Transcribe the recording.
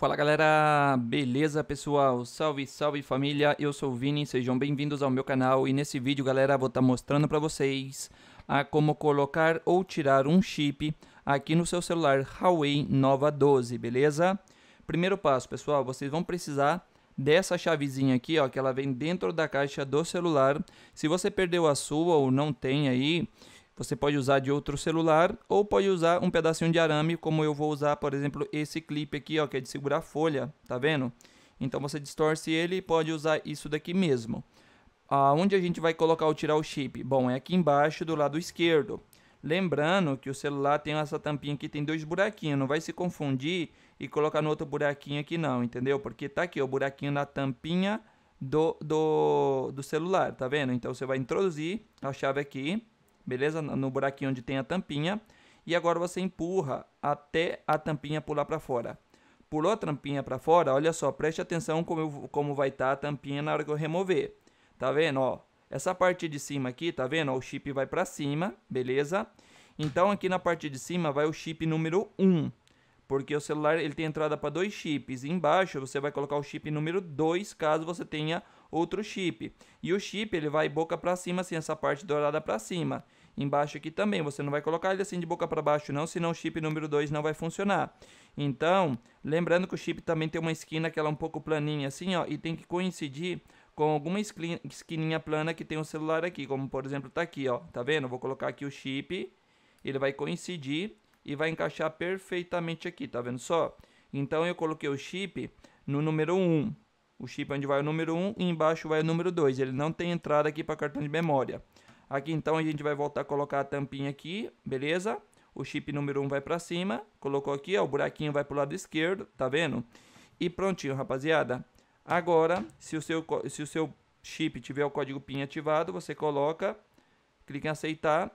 Fala galera, beleza pessoal? Salve, salve família, eu sou o Vini, sejam bem-vindos ao meu canal e nesse vídeo galera vou estar tá mostrando para vocês a como colocar ou tirar um chip aqui no seu celular Huawei Nova 12, beleza? Primeiro passo pessoal, vocês vão precisar dessa chavezinha aqui, ó, que ela vem dentro da caixa do celular. Se você perdeu a sua ou não tem aí, você pode usar de outro celular ou pode usar um pedacinho de arame, como eu vou usar, por exemplo, esse clipe aqui, ó, que é de segurar a folha, tá vendo? Então você distorce ele e pode usar isso daqui mesmo. Aonde a gente vai colocar ou tirar o chip? Bom, é aqui embaixo do lado esquerdo. Lembrando que o celular tem essa tampinha aqui, tem dois buraquinhos, não vai se confundir e colocar no outro buraquinho aqui não, entendeu? Porque tá aqui ó, o buraquinho na tampinha do, do, do celular, tá vendo? Então você vai introduzir a chave aqui, beleza? No buraquinho onde tem a tampinha. E agora você empurra até a tampinha pular para fora. Pulou a tampinha para fora, olha só, preste atenção como, como vai estar tá a tampinha na hora que eu remover. Tá vendo, ó? Essa parte de cima aqui, tá vendo? Ó, o chip vai para cima, beleza? Então aqui na parte de cima vai o chip número 1, porque o celular ele tem entrada para dois chips. E embaixo você vai colocar o chip número 2, caso você tenha outro chip. E o chip ele vai boca para cima, assim, essa parte dourada para cima. Embaixo aqui também, você não vai colocar ele assim de boca para baixo não, senão o chip número 2 não vai funcionar. Então, lembrando que o chip também tem uma esquina que ela é um pouco planinha assim, ó, e tem que coincidir com alguma esquininha plana que tem o celular aqui, como por exemplo tá aqui, ó, tá vendo? Vou colocar aqui o chip, ele vai coincidir e vai encaixar perfeitamente aqui, tá vendo só? Então eu coloquei o chip no número 1, o chip é onde vai o número 1 e embaixo vai o número 2. Ele não tem entrada aqui para cartão de memória. Aqui então a gente vai voltar a colocar a tampinha aqui, beleza? O chip número 1 vai para cima, colocou aqui, ó, o buraquinho vai para o lado esquerdo, tá vendo? E prontinho, rapaziada. Agora, se o seu, se o seu chip tiver o código PIN ativado, você coloca, clica em aceitar